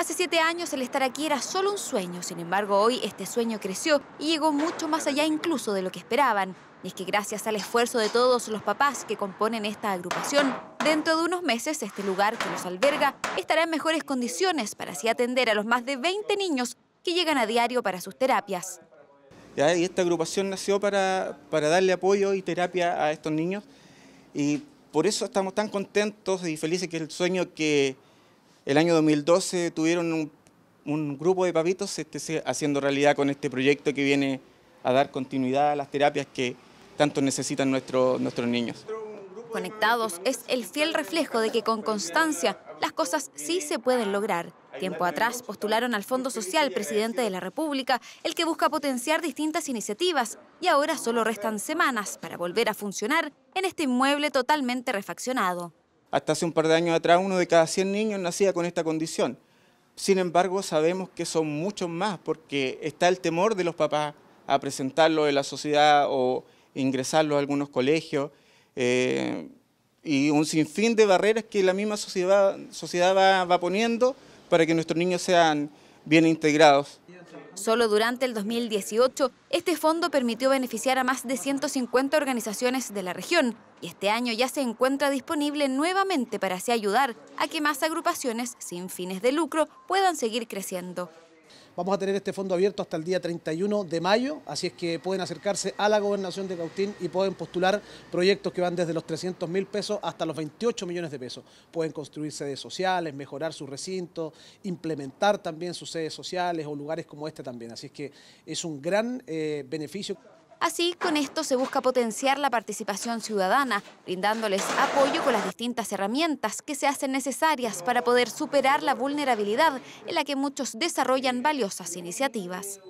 Hace siete años el estar aquí era solo un sueño, sin embargo hoy este sueño creció y llegó mucho más allá incluso de lo que esperaban. Y es que gracias al esfuerzo de todos los papás que componen esta agrupación, dentro de unos meses este lugar que los alberga estará en mejores condiciones para así atender a los más de 20 niños que llegan a diario para sus terapias. Y esta agrupación nació para, para darle apoyo y terapia a estos niños y por eso estamos tan contentos y felices que el sueño que el año 2012 tuvieron un, grupo de papitos este, haciendo realidad con este proyecto que viene a dar continuidad a las terapias que tanto necesitan nuestros niños. Conectados es el fiel reflejo de que con constancia las cosas sí se pueden lograr. Tiempo atrás postularon al Fondo Social Presidente de la República, el que busca potenciar distintas iniciativas, y ahora solo restan semanas para volver a funcionar en este inmueble totalmente refaccionado. Hasta hace un par de años atrás, uno de cada 100 niños nacía con esta condición. Sin embargo, sabemos que son muchos más porque está el temor de los papás a presentarlo en la sociedad o ingresarlo a algunos colegios eh, y un sinfín de barreras que la misma sociedad, sociedad va poniendo para que nuestros niños sean bien integrados. Solo durante el 2018, este fondo permitió beneficiar a más de 150 organizaciones de la región y este año ya se encuentra disponible nuevamente para así ayudar a que más agrupaciones sin fines de lucro puedan seguir creciendo. Vamos a tener este fondo abierto hasta el día 31 de mayo, así es que pueden acercarse a la gobernación de Cautín y pueden postular proyectos que van desde los 300 mil pesos hasta los 28 millones de pesos. Pueden construir sedes sociales, mejorar sus recintos, implementar también sus sedes sociales o lugares como este también. Así es que es un gran eh, beneficio. Así, con esto se busca potenciar la participación ciudadana, brindándoles apoyo con las distintas herramientas que se hacen necesarias para poder superar la vulnerabilidad en la que muchos desarrollan valiosas iniciativas.